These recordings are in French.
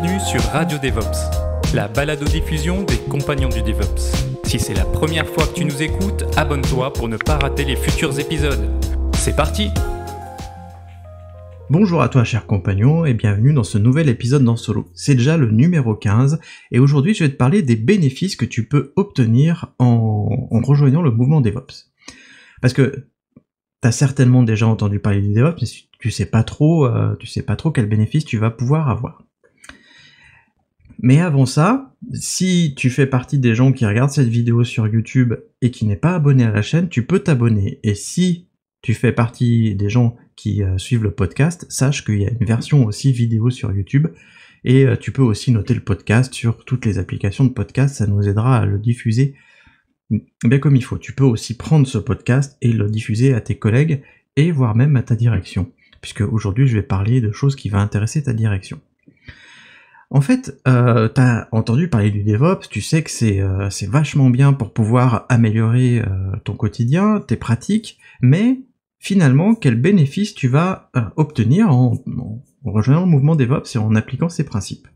bienvenue sur Radio DevOps, la balado-diffusion des compagnons du DevOps. Si c'est la première fois que tu nous écoutes, abonne-toi pour ne pas rater les futurs épisodes. C'est parti Bonjour à toi cher compagnon et bienvenue dans ce nouvel épisode dans Solo. C'est déjà le numéro 15 et aujourd'hui je vais te parler des bénéfices que tu peux obtenir en, rejoignant le mouvement DevOps. Parce que tu as certainement déjà entendu parler du DevOps, mais tu sais pas trop, euh, tu sais pas trop quels bénéfices tu vas pouvoir avoir. Mais avant ça, si tu fais partie des gens qui regardent cette vidéo sur YouTube et qui n'est pas abonné à la chaîne, tu peux t'abonner. Et si tu fais partie des gens qui euh, suivent le podcast, sache qu'il y a une version aussi vidéo sur YouTube. Et euh, tu peux aussi noter le podcast sur toutes les applications de podcast, ça nous aidera à le diffuser bien comme il faut. Tu peux aussi prendre ce podcast et le diffuser à tes collègues et voire même à ta direction. Puisque aujourd'hui je vais parler de choses qui vont intéresser ta direction. En fait, euh, tu as entendu parler du DevOps, tu sais que c'est euh, vachement bien pour pouvoir améliorer euh, ton quotidien, tes pratiques, mais finalement, quel bénéfice tu vas euh, obtenir en, en rejoignant le mouvement DevOps et en appliquant ces principes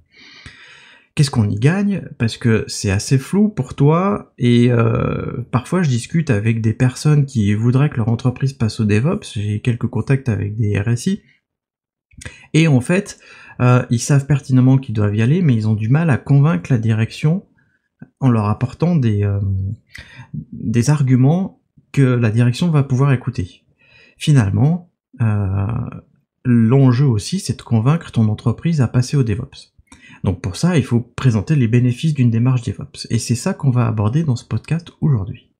qu'est-ce qu'on y gagne Parce que c'est assez flou pour toi et parfois je discute avec des personnes qui voudraient que leur entreprise passe au DevOps. J'ai quelques contacts avec des RSI et en fait, euh, ils savent pertinemment qu'ils doivent y aller, mais ils ont du mal à convaincre la direction en leur apportant des, euh, arguments que la direction va pouvoir écouter. Finalement, euh, l'enjeu aussi, c'est de convaincre ton entreprise à passer au DevOps. Donc pour ça, il faut présenter les bénéfices d'une démarche DevOps. Et c'est ça qu'on va aborder dans ce podcast aujourd'hui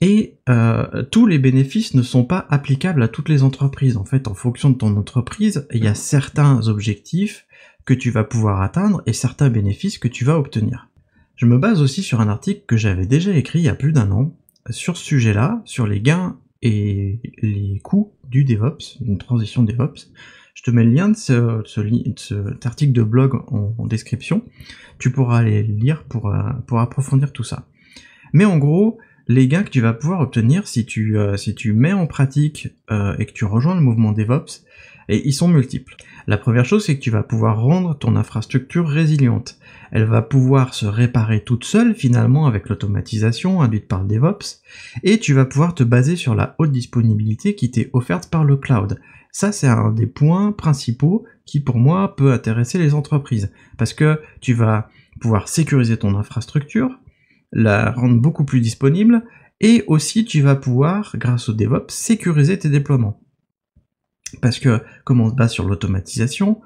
et euh, tous les bénéfices ne sont pas applicables à toutes les entreprises. En fait, en fonction de ton entreprise, il y a certains objectifs que tu vas pouvoir atteindre et certains bénéfices que tu vas obtenir. Je me base aussi sur un article que j'avais déjà écrit il y a plus d'un an sur ce sujet-là, sur les gains et les coûts du DevOps, une transition DevOps. Je te mets le lien de, cet article de blog en, description. Tu pourras aller le lire pour euh, approfondir tout ça. Mais en gros, les gains que tu vas pouvoir obtenir si tu, euh, si tu mets en pratique euh, et que tu rejoins le mouvement DevOps, et ils sont multiples. La première chose, c'est que tu vas pouvoir rendre ton infrastructure résiliente. Elle va pouvoir se réparer toute seule finalement avec l'automatisation induite par DevOps, et tu vas pouvoir te baser sur la haute disponibilité qui t'est offerte par le cloud. Ça, c'est un des points principaux qui pour moi peut intéresser les entreprises, parce que tu vas pouvoir sécuriser ton infrastructure, la rendre beaucoup plus disponible, et aussi tu vas pouvoir, grâce au DevOps, sécuriser tes déploiements. Parce que comme on se base sur l'automatisation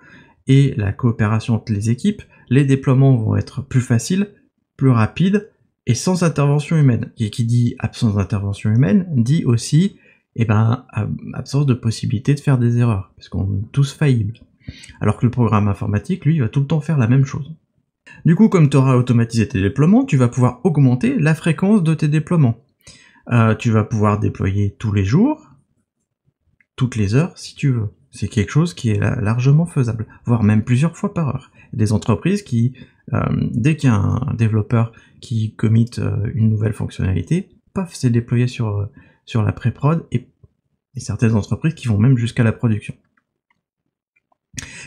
et la coopération entre les équipes, les déploiements vont être plus faciles, plus rapides et sans intervention humaine. Et qui dit absence d'intervention humaine dit aussi eh ben, absence de possibilité de faire des erreurs, parce qu'on est tous faillibles. Alors que le programme informatique, lui, va tout le temps faire la même chose. Du coup, comme tu auras automatisé tes déploiements, tu vas pouvoir augmenter la fréquence de tes déploiements. Euh, tu vas pouvoir déployer tous les jours, toutes les heures si tu veux. C'est quelque chose qui est largement faisable, voire même plusieurs fois par heure. Des entreprises qui, euh, dès qu'il y a un développeur qui commit euh, une nouvelle fonctionnalité, paf, c'est déployé sur, sur la pré-prod et certaines entreprises qui vont même jusqu'à la production.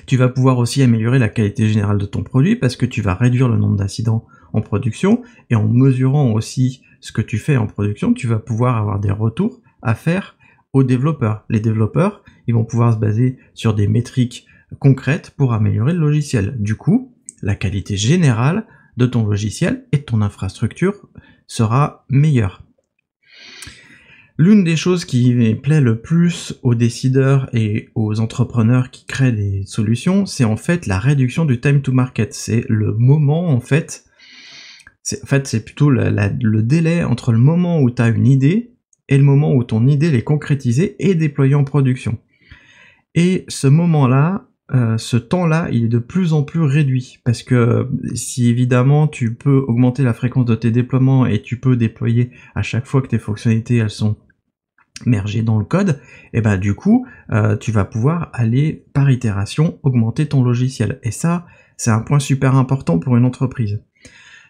Tu vas pouvoir aussi améliorer la qualité générale de ton produit parce que tu vas réduire le nombre d'incidents en production et en mesurant aussi ce que tu fais en production, tu vas pouvoir avoir des retours à faire aux développeurs. Les développeurs, ils vont pouvoir se baser sur des métriques concrètes pour améliorer le logiciel. Du coup, la qualité générale de ton logiciel et de ton infrastructure sera meilleure. L'une des choses qui plaît le plus aux décideurs et aux entrepreneurs qui créent des solutions, c'est en fait la réduction du time to market. C'est le moment en fait, c'est en fait c'est plutôt le délai entre le moment où tu as une idée et le moment où ton idée est concrétisée et déployée en production. Et ce moment-là, euh, ce temps-là, il est de plus en plus réduit. Parce que euh, si évidemment tu peux augmenter la fréquence de tes déploiements et tu peux déployer à chaque fois que tes fonctionnalités elles sont mergées dans le code, et eh ben du coup euh, tu vas pouvoir aller par itération augmenter ton logiciel. Et ça, c'est un point super important pour une entreprise.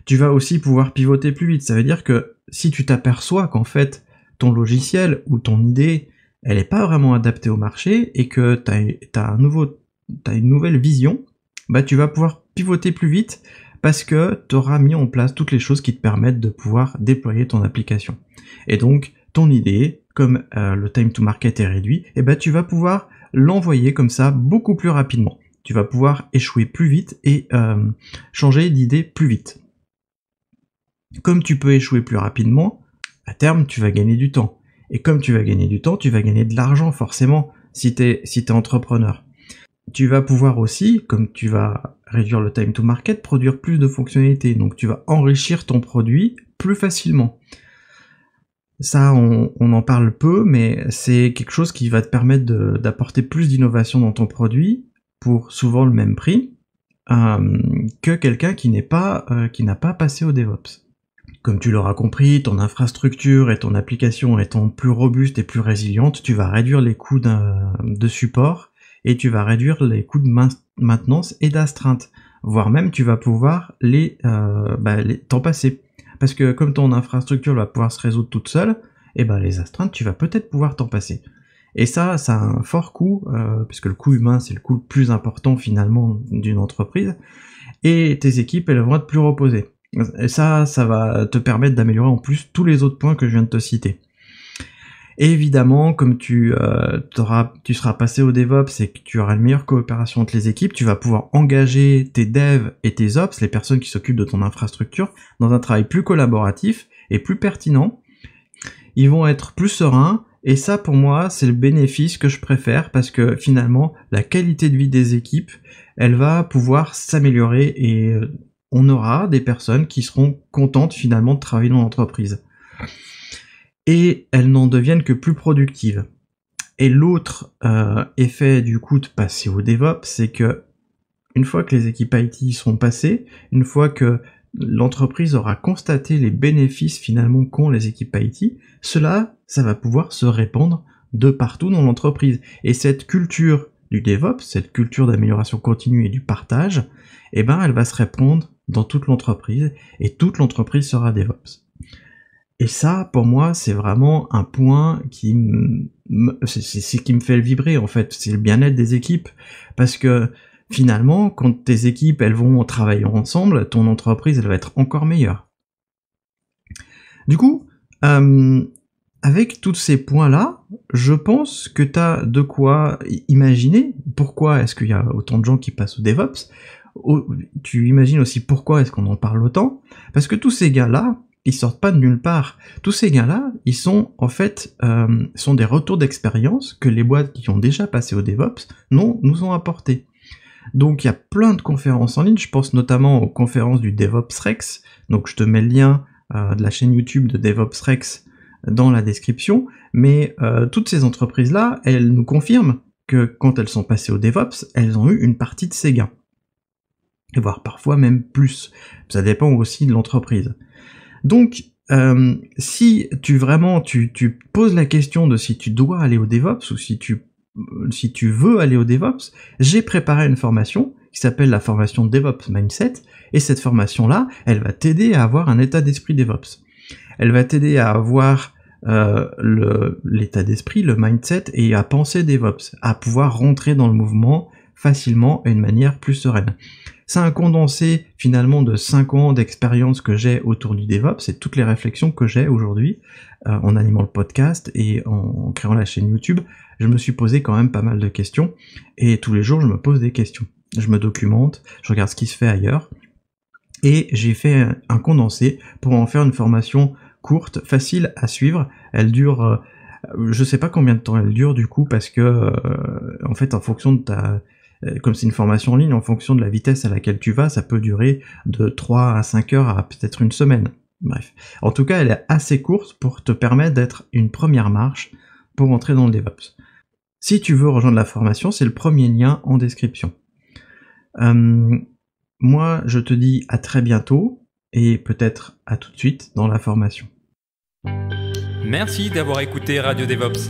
Tu vas aussi pouvoir pivoter plus vite. Ça veut dire que si tu t'aperçois qu'en fait ton logiciel ou ton idée elle n'est pas vraiment adaptée au marché et que tu as, as un nouveau as une nouvelle vision, bah, tu vas pouvoir pivoter plus vite parce que tu auras mis en place toutes les choses qui te permettent de pouvoir déployer ton application. Et donc, ton idée, comme euh, le time to market est réduit, et eh bah, tu vas pouvoir l'envoyer comme ça beaucoup plus rapidement. Tu vas pouvoir échouer plus vite et euh, changer d'idée plus vite. Comme tu peux échouer plus rapidement, à terme, tu vas gagner du temps. Et comme tu vas gagner du temps, tu vas gagner de l'argent forcément si tu es entrepreneur tu vas pouvoir aussi, comme tu vas réduire le time to market, produire plus de fonctionnalités. Donc tu vas enrichir ton produit plus facilement. Ça, on, en parle peu, mais c'est quelque chose qui va te permettre d'apporter plus d'innovation dans ton produit pour souvent le même prix euh, que quelqu'un qui n'est pas euh, qui n'a pas passé au DevOps. Comme tu l'auras compris, ton infrastructure et ton application étant plus robuste et plus résiliente, tu vas réduire les coûts de support et tu vas réduire les coûts de maintenance et d'astreinte, voire même tu vas pouvoir euh, bah, les t'en passer. Parce que comme ton infrastructure va pouvoir se résoudre toute seule, et eh ben, les astreintes, tu vas peut-être pouvoir t'en passer. Et ça, ça a un fort coût, euh, puisque le coût humain, c'est le coût le plus important finalement d'une entreprise, et tes équipes, elles vont être plus reposées. Et ça, ça va te permettre d'améliorer en plus tous les autres points que je viens de te citer évidemment, comme tu, euh, tu seras passé au DevOps et que tu auras une meilleure coopération entre les équipes, tu vas pouvoir engager tes devs et tes ops, les personnes qui s'occupent de ton infrastructure, dans un travail plus collaboratif et plus pertinent. Ils vont être plus sereins. Et ça, pour moi, c'est le bénéfice que je préfère parce que finalement, la qualité de vie des équipes, elle va pouvoir s'améliorer et euh, on aura des personnes qui seront contentes finalement de travailler dans l'entreprise et elles n'en deviennent que plus productives. Et l'autre euh, effet du coup de passer au DevOps, c'est que une fois que les équipes IT sont passées, une fois que l'entreprise aura constaté les bénéfices finalement qu'ont les équipes IT, cela, ça va pouvoir se répandre de partout dans l'entreprise. Et cette culture du DevOps, cette culture d'amélioration continue et du partage, eh ben, elle va se répandre dans toute l'entreprise et toute l'entreprise sera DevOps. Et ça, pour moi, c'est vraiment un point qui c'est qui me fait vibrer en fait, c'est le bien-être des équipes, parce que finalement, quand tes équipes elles vont travailler ensemble, ton entreprise elle va être encore meilleure. Du coup, euh, avec tous ces points-là, je pense que tu as de quoi imaginer pourquoi est-ce qu'il y a autant de gens qui passent au DevOps. Tu imagines aussi pourquoi est-ce qu'on en parle autant. Parce que tous ces gars-là, ils sortent pas de nulle part. Tous ces gains-là, ils sont en fait euh, sont des retours d'expérience que les boîtes qui ont déjà passé au DevOps non, nous ont apportés. Donc il y a plein de conférences en ligne, je pense notamment aux conférences du DevOps Rex, donc je te mets le lien euh, de la chaîne YouTube de DevOps Rex dans la description, mais euh, toutes ces entreprises-là, elles nous confirment que quand elles sont passées au DevOps, elles ont eu une partie de ces gains, voire parfois même plus, ça dépend aussi de l'entreprise. Donc, euh, si tu vraiment tu, tu, poses la question de si tu dois aller au DevOps ou si tu euh, si tu veux aller au DevOps, j'ai préparé une formation qui s'appelle la formation DevOps Mindset et cette formation là, elle va t'aider à avoir un état d'esprit DevOps. Elle va t'aider à avoir euh, l'état d'esprit, le mindset et à penser DevOps, à pouvoir rentrer dans le mouvement facilement et de manière plus sereine. C'est un condensé finalement de 5 ans d'expérience que j'ai autour du DevOps C'est toutes les réflexions que j'ai aujourd'hui euh, en animant le podcast et en créant la chaîne YouTube. Je me suis posé quand même pas mal de questions et tous les jours je me pose des questions. Je me documente, je regarde ce qui se fait ailleurs et j'ai fait un condensé pour en faire une formation courte, facile à suivre. Elle dure... Je euh, je sais pas combien de temps elle dure du coup parce que euh, en fait en fonction de ta euh, comme c'est une formation en ligne, en fonction de la vitesse à laquelle tu vas, ça peut durer de 3 à 5 heures à peut-être une semaine. Bref. En tout cas, elle est assez courte pour te permettre d'être une première marche pour entrer dans le DevOps. Si tu veux rejoindre la formation, c'est le premier lien en description. Euh, moi, je te dis à très bientôt et peut-être à tout de suite dans la formation. Merci d'avoir écouté Radio DevOps.